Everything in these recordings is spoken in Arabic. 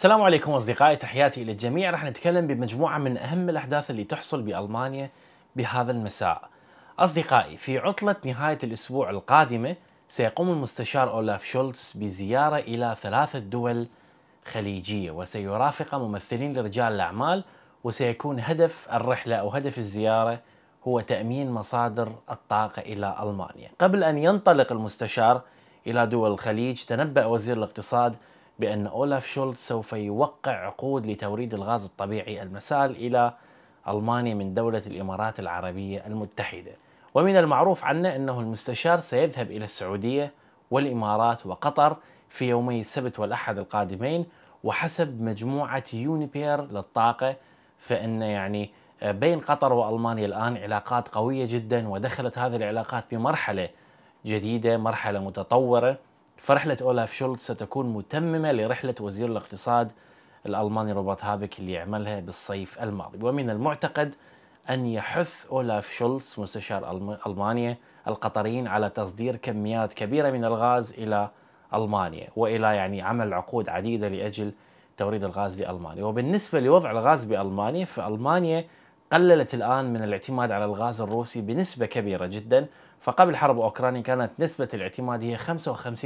السلام عليكم اصدقائي تحياتي الى الجميع راح نتكلم بمجموعه من اهم الاحداث اللي تحصل بالمانيا بهذا المساء. اصدقائي في عطله نهايه الاسبوع القادمه سيقوم المستشار اولاف شولتز بزياره الى ثلاثه دول خليجيه وسيرافق ممثلين لرجال الاعمال وسيكون هدف الرحله او هدف الزياره هو تامين مصادر الطاقه الى المانيا. قبل ان ينطلق المستشار الى دول الخليج تنبأ وزير الاقتصاد بأن أولاف شولت سوف يوقع عقود لتوريد الغاز الطبيعي المسال إلى ألمانيا من دولة الإمارات العربية المتحدة ومن المعروف عنه أنه المستشار سيذهب إلى السعودية والإمارات وقطر في يومي السبت والأحد القادمين وحسب مجموعة يونيبير للطاقة فإن يعني بين قطر وألمانيا الآن علاقات قوية جدا ودخلت هذه العلاقات بمرحلة جديدة مرحلة متطورة فرحلة أولاف شولتز ستكون متممة لرحلة وزير الاقتصاد الألماني روبرت هابك اللي عملها بالصيف الماضي ومن المعتقد أن يحث أولاف شولتز مستشار ألمانيا القطريين على تصدير كميات كبيرة من الغاز إلى ألمانيا وإلى يعني عمل عقود عديدة لأجل توريد الغاز لألمانيا وبالنسبة لوضع الغاز بألمانيا فألمانيا قللت الآن من الاعتماد على الغاز الروسي بنسبة كبيرة جدا فقبل حرب أوكرانيا كانت نسبة الاعتماد هي 55%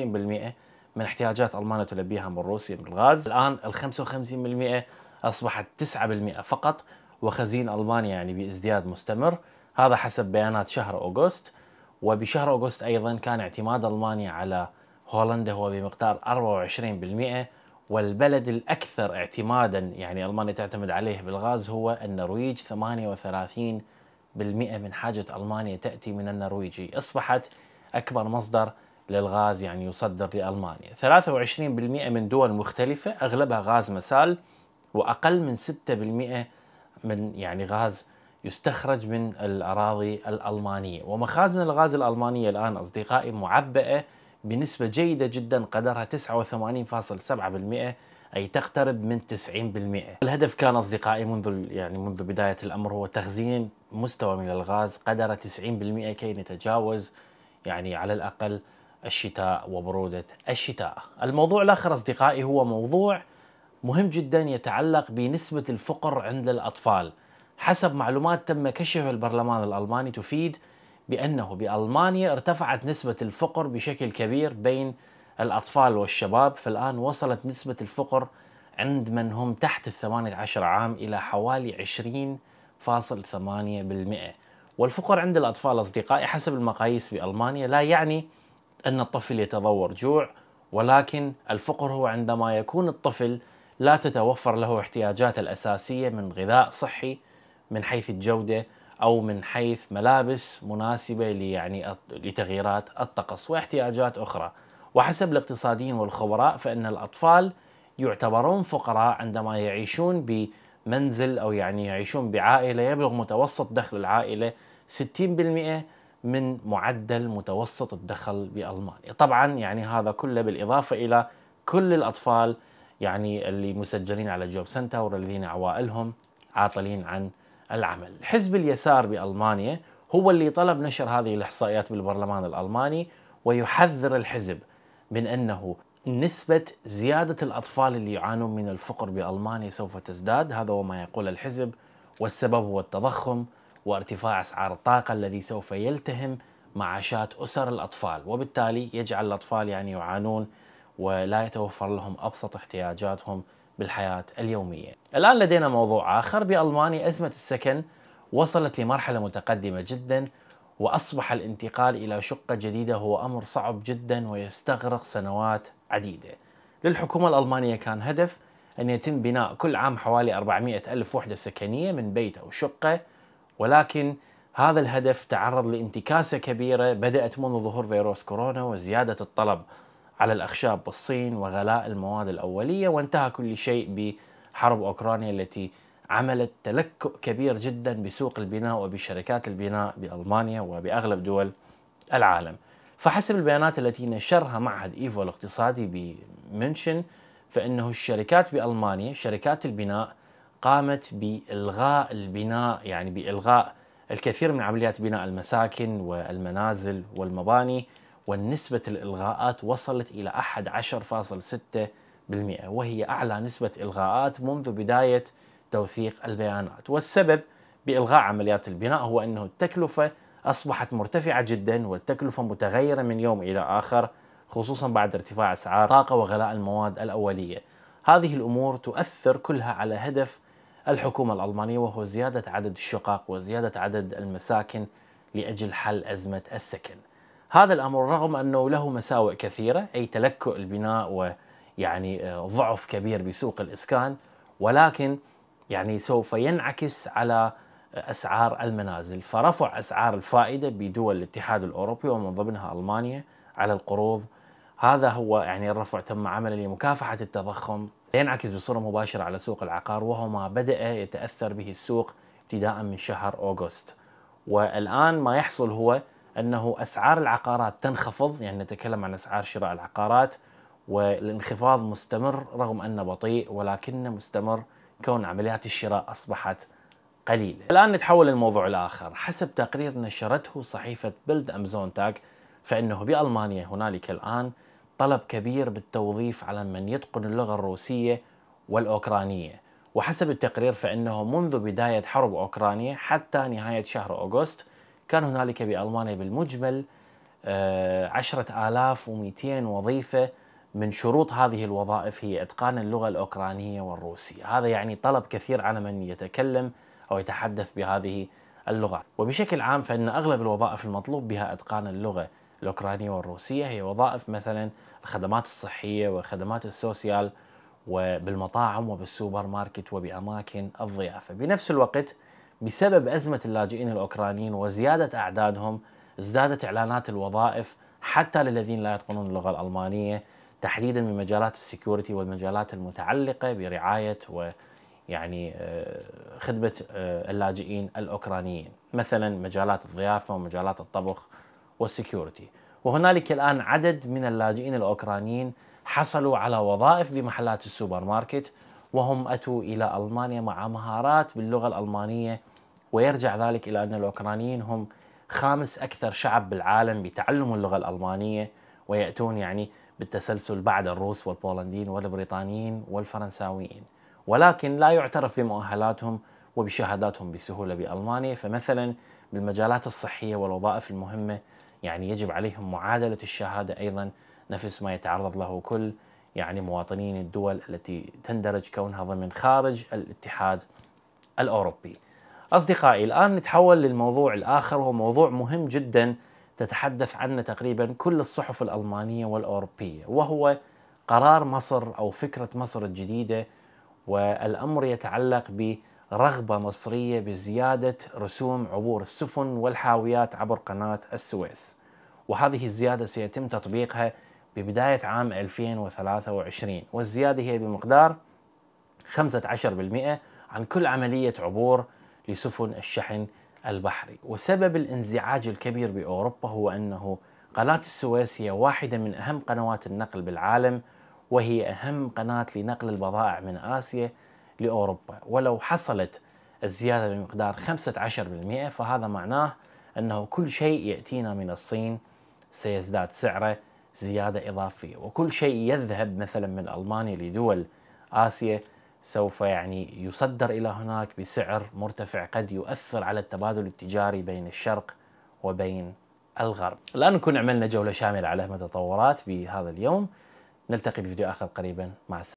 من احتياجات ألمانيا تلبيها من روسيا بالغاز الآن ال 55% أصبحت 9% فقط وخزين ألمانيا يعني بازدياد مستمر هذا حسب بيانات شهر أغسطس وبشهر أغسطس أيضا كان اعتماد ألمانيا على هولندا هو بمقدار 24% والبلد الأكثر اعتمادا يعني ألمانيا تعتمد عليه بالغاز هو النرويج 38% بالمئة من حاجة ألمانيا تأتي من النرويجي أصبحت أكبر مصدر للغاز يعني يصدر لألمانيا 23% من دول مختلفة أغلبها غاز مسال وأقل من 6% من يعني غاز يستخرج من الأراضي الألمانية ومخازن الغاز الألمانية الآن أصدقائي معبئة بنسبة جيدة جدا قدرها 89.7% أي تقترب من 90% الهدف كان أصدقائي منذ يعني منذ بداية الأمر هو تخزين مستوى من الغاز قدر 90% كي نتجاوز يعني على الأقل الشتاء وبرودة الشتاء الموضوع الآخر أصدقائي هو موضوع مهم جدا يتعلق بنسبة الفقر عند الأطفال حسب معلومات تم كشفها البرلمان الألماني تفيد بأنه بألمانيا ارتفعت نسبة الفقر بشكل كبير بين الأطفال والشباب فالآن وصلت نسبة الفقر عند من هم تحت الثمانية عشر عام إلى حوالي عشرين فاصل ثمانية بالمئة والفقر عند الأطفال أصدقائي حسب المقاييس بألمانيا لا يعني أن الطفل يتضور جوع ولكن الفقر هو عندما يكون الطفل لا تتوفر له احتياجاته الأساسية من غذاء صحي من حيث الجودة أو من حيث ملابس مناسبة يعني لتغييرات الطقس واحتياجات أخرى وحسب الاقتصاديين والخبراء فإن الأطفال يعتبرون فقراء عندما يعيشون بمنزل أو يعني يعيشون بعائلة يبلغ متوسط دخل العائلة 60% من معدل متوسط الدخل بألمانيا طبعا يعني هذا كله بالإضافة إلى كل الأطفال يعني اللي مسجلين على جوب سنتر والذين عوائلهم عاطلين عن العمل حزب اليسار بألمانيا هو اللي طلب نشر هذه الإحصائيات بالبرلمان الألماني ويحذر الحزب من أنه نسبة زيادة الأطفال اللي يعانون من الفقر بألمانيا سوف تزداد هذا هو ما يقول الحزب والسبب هو التضخم وارتفاع أسعار الطاقة الذي سوف يلتهم معاشات أسر الأطفال وبالتالي يجعل الأطفال يعني يعانون ولا يتوفر لهم أبسط احتياجاتهم بالحياة اليومية الآن لدينا موضوع آخر بألمانيا أزمة السكن وصلت لمرحلة متقدمة جدا واصبح الانتقال الى شقه جديده هو امر صعب جدا ويستغرق سنوات عديده. للحكومه الالمانيه كان هدف ان يتم بناء كل عام حوالي 400 الف وحده سكنيه من بيت او شقه ولكن هذا الهدف تعرض لانتكاسه كبيره بدات منذ ظهور فيروس كورونا وزياده الطلب على الاخشاب بالصين وغلاء المواد الاوليه وانتهى كل شيء بحرب اوكرانيا التي عملت تلكؤ كبير جدا بسوق البناء وبشركات البناء بالمانيا وباغلب دول العالم. فحسب البيانات التي نشرها معهد ايفو الاقتصادي بمنشن فانه الشركات بالمانيا شركات البناء قامت بالغاء البناء يعني بالغاء الكثير من عمليات بناء المساكن والمنازل والمباني ونسبة الإلغاءات وصلت إلى 11.6% وهي أعلى نسبة إلغاءات منذ بداية توثيق البيانات والسبب بإلغاء عمليات البناء هو أنه التكلفة أصبحت مرتفعة جدا والتكلفة متغيرة من يوم إلى آخر خصوصا بعد ارتفاع أسعار الطاقة وغلاء المواد الأولية هذه الأمور تؤثر كلها على هدف الحكومة الألمانية وهو زيادة عدد الشقق وزيادة عدد المساكن لأجل حل أزمة السكن هذا الأمر رغم أنه له مساوئ كثيرة أي تلكؤ البناء ويعني آه، ضعف كبير بسوق الإسكان ولكن يعني سوف ينعكس على اسعار المنازل، فرفع اسعار الفائده بدول الاتحاد الاوروبي ومن ضمنها المانيا على القروض هذا هو يعني الرفع تم عمله لمكافحه التضخم سينعكس بصوره مباشره على سوق العقار وهو ما بدا يتاثر به السوق ابتداء من شهر اوغست. والان ما يحصل هو انه اسعار العقارات تنخفض يعني نتكلم عن اسعار شراء العقارات والانخفاض مستمر رغم انه بطيء ولكنه مستمر كون عمليات الشراء أصبحت قليلة الآن نتحول للموضوع الآخر حسب تقرير نشرته صحيفة بلد أمزون تاك فإنه بألمانيا هنالك الآن طلب كبير بالتوظيف على من يتقن اللغة الروسية والأوكرانية وحسب التقرير فإنه منذ بداية حرب أوكرانيا حتى نهاية شهر أغسطس كان هنالك بألمانيا بالمجمل 10200 آه، وظيفة من شروط هذه الوظائف هي إتقان اللغة الأوكرانية والروسية هذا يعني طلب كثير على من يتكلم أو يتحدث بهذه اللغة وبشكل عام فإن أغلب الوظائف المطلوب بها إتقان اللغة الأوكرانية والروسية هي وظائف مثلا الخدمات الصحية وخدمات السوسيال وبالمطاعم وبالسوبر ماركت وبأماكن الضيافة بنفس الوقت بسبب أزمة اللاجئين الأوكرانيين وزيادة أعدادهم ازدادت إعلانات الوظائف حتى للذين لا يتقنون اللغة الألمانية تحديدا من مجالات السكيورتي والمجالات المتعلقه برعايه و يعني آه، خدمه آه، اللاجئين الاوكرانيين مثلا مجالات الضيافه ومجالات الطبخ والسكيورتي وهنالك الان عدد من اللاجئين الاوكرانيين حصلوا على وظائف بمحلات السوبر ماركت وهم اتوا الى المانيا مع مهارات باللغه الالمانيه ويرجع ذلك الى ان الاوكرانيين هم خامس اكثر شعب بالعالم بتعلم اللغه الالمانيه وياتون يعني بالتسلسل بعد الروس والبولنديين والبريطانيين والفرنساويين ولكن لا يعترف بمؤهلاتهم وبشهاداتهم بسهولة بألمانيا فمثلا بالمجالات الصحية والوظائف المهمة يعني يجب عليهم معادلة الشهادة أيضا نفس ما يتعرض له كل يعني مواطنين الدول التي تندرج كونها ضمن خارج الاتحاد الأوروبي أصدقائي الآن نتحول للموضوع الآخر وهو موضوع مهم جداً تتحدث عنه تقريبا كل الصحف الألمانية والأوروبية وهو قرار مصر أو فكرة مصر الجديدة والأمر يتعلق برغبة مصرية بزيادة رسوم عبور السفن والحاويات عبر قناة السويس وهذه الزيادة سيتم تطبيقها ببداية عام 2023 والزيادة هي بمقدار 15% عن كل عملية عبور لسفن الشحن البحري وسبب الانزعاج الكبير بأوروبا هو أنه قناة السويس هي واحدة من أهم قنوات النقل بالعالم وهي أهم قناة لنقل البضائع من آسيا لأوروبا ولو حصلت الزيادة بمقدار 15% فهذا معناه أنه كل شيء يأتينا من الصين سيزداد سعره زيادة إضافية وكل شيء يذهب مثلا من ألمانيا لدول آسيا سوف يعني يصدر إلى هناك بسعر مرتفع قد يؤثر على التبادل التجاري بين الشرق وبين الغرب الآن نكون عملنا جولة شاملة على متطورات بهذا اليوم نلتقي بفيديو آخر قريبا مع السلامة